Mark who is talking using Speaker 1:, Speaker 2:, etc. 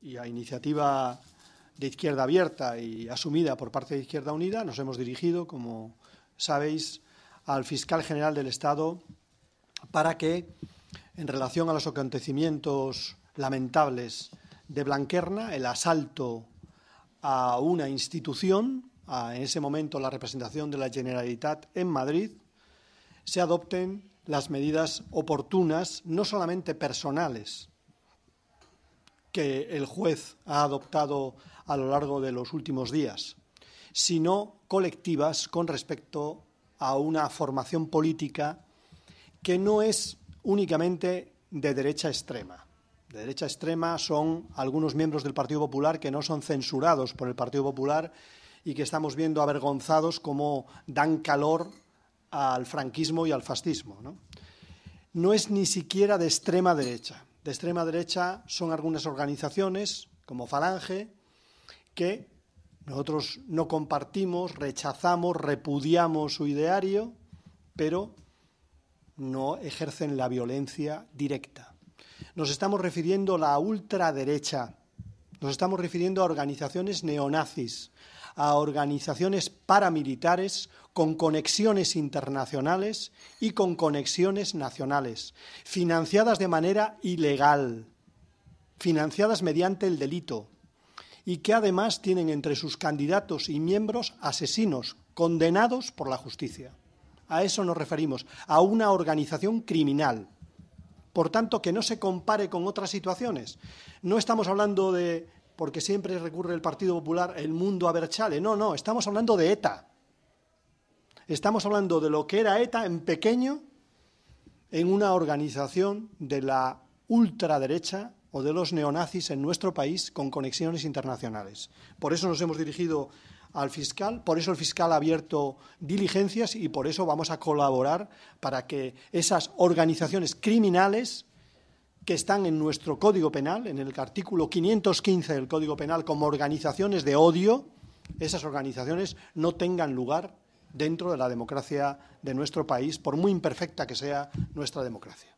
Speaker 1: y a iniciativa de izquierda abierta y asumida por parte de Izquierda Unida, nos hemos dirigido, como sabéis, al fiscal general del Estado para que, en relación a los acontecimientos lamentables de Blanquerna, el asalto a una institución, en ese momento la representación de la Generalitat en Madrid, se adopten las medidas oportunas, no solamente personales, que el juez ha adoptado a lo largo de los últimos días, sino colectivas con respecto a una formación política que no es únicamente de derecha extrema. De derecha extrema son algunos miembros del Partido Popular que no son censurados por el Partido Popular y que estamos viendo avergonzados como dan calor al franquismo y al fascismo. No, no es ni siquiera de extrema derecha la extrema derecha son algunas organizaciones, como Falange, que nosotros no compartimos, rechazamos, repudiamos su ideario, pero no ejercen la violencia directa. Nos estamos refiriendo a la ultraderecha, nos estamos refiriendo a organizaciones neonazis, a organizaciones paramilitares con conexiones internacionales y con conexiones nacionales, financiadas de manera ilegal, financiadas mediante el delito, y que además tienen entre sus candidatos y miembros asesinos condenados por la justicia. A eso nos referimos, a una organización criminal. Por tanto, que no se compare con otras situaciones. No estamos hablando de porque siempre recurre el Partido Popular, el mundo a Berchale. No, no, estamos hablando de ETA. Estamos hablando de lo que era ETA en pequeño, en una organización de la ultraderecha o de los neonazis en nuestro país con conexiones internacionales. Por eso nos hemos dirigido al fiscal, por eso el fiscal ha abierto diligencias y por eso vamos a colaborar para que esas organizaciones criminales que están en nuestro Código Penal, en el artículo 515 del Código Penal, como organizaciones de odio, esas organizaciones no tengan lugar dentro de la democracia de nuestro país, por muy imperfecta que sea nuestra democracia.